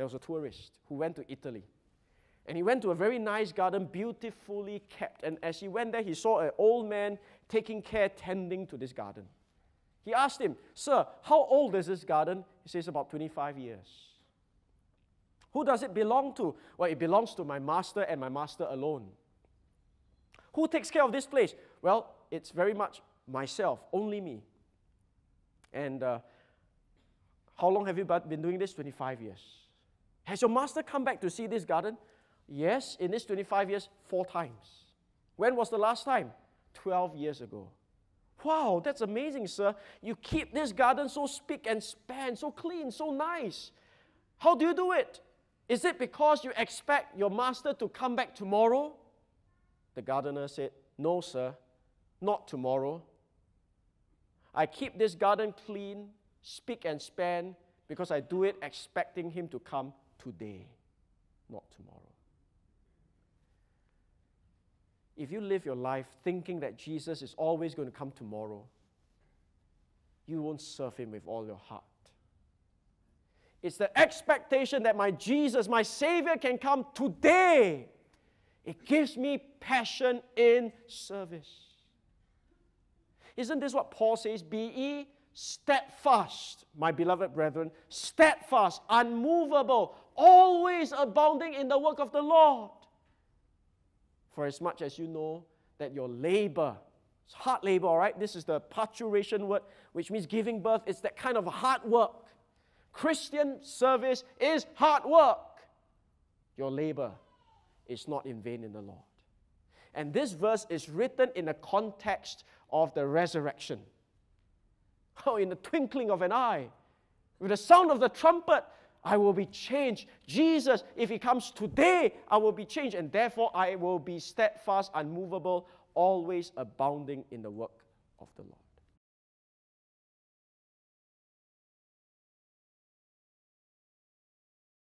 There was a tourist who went to Italy. And he went to a very nice garden, beautifully kept. And as he went there, he saw an old man taking care, tending to this garden. He asked him, Sir, how old is this garden? He says, About 25 years. Who does it belong to? Well, it belongs to my master and my master alone. Who takes care of this place? Well, it's very much myself, only me. And uh, how long have you been doing this? 25 years. Has your master come back to see this garden? Yes, in these 25 years, four times. When was the last time? 12 years ago. Wow, that's amazing, sir. You keep this garden so spick and span, so clean, so nice. How do you do it? Is it because you expect your master to come back tomorrow? The gardener said, No, sir, not tomorrow. I keep this garden clean, spick and span, because I do it expecting Him to come today, not tomorrow. If you live your life thinking that Jesus is always going to come tomorrow, you won't serve Him with all your heart. It's the expectation that my Jesus, my Savior, can come today. It gives me passion in service. Isn't this what Paul says? Be ye steadfast, my beloved brethren, steadfast, unmovable, always abounding in the work of the Lord. For as much as you know that your labor, it's hard labor, all right? This is the parturition word, which means giving birth. It's that kind of hard work. Christian service is hard work. Your labor is not in vain in the Lord. And this verse is written in the context of the resurrection. Oh, in the twinkling of an eye, with the sound of the trumpet, I will be changed. Jesus, if he comes today, I will be changed, and therefore I will be steadfast, unmovable, always abounding in the work of the Lord.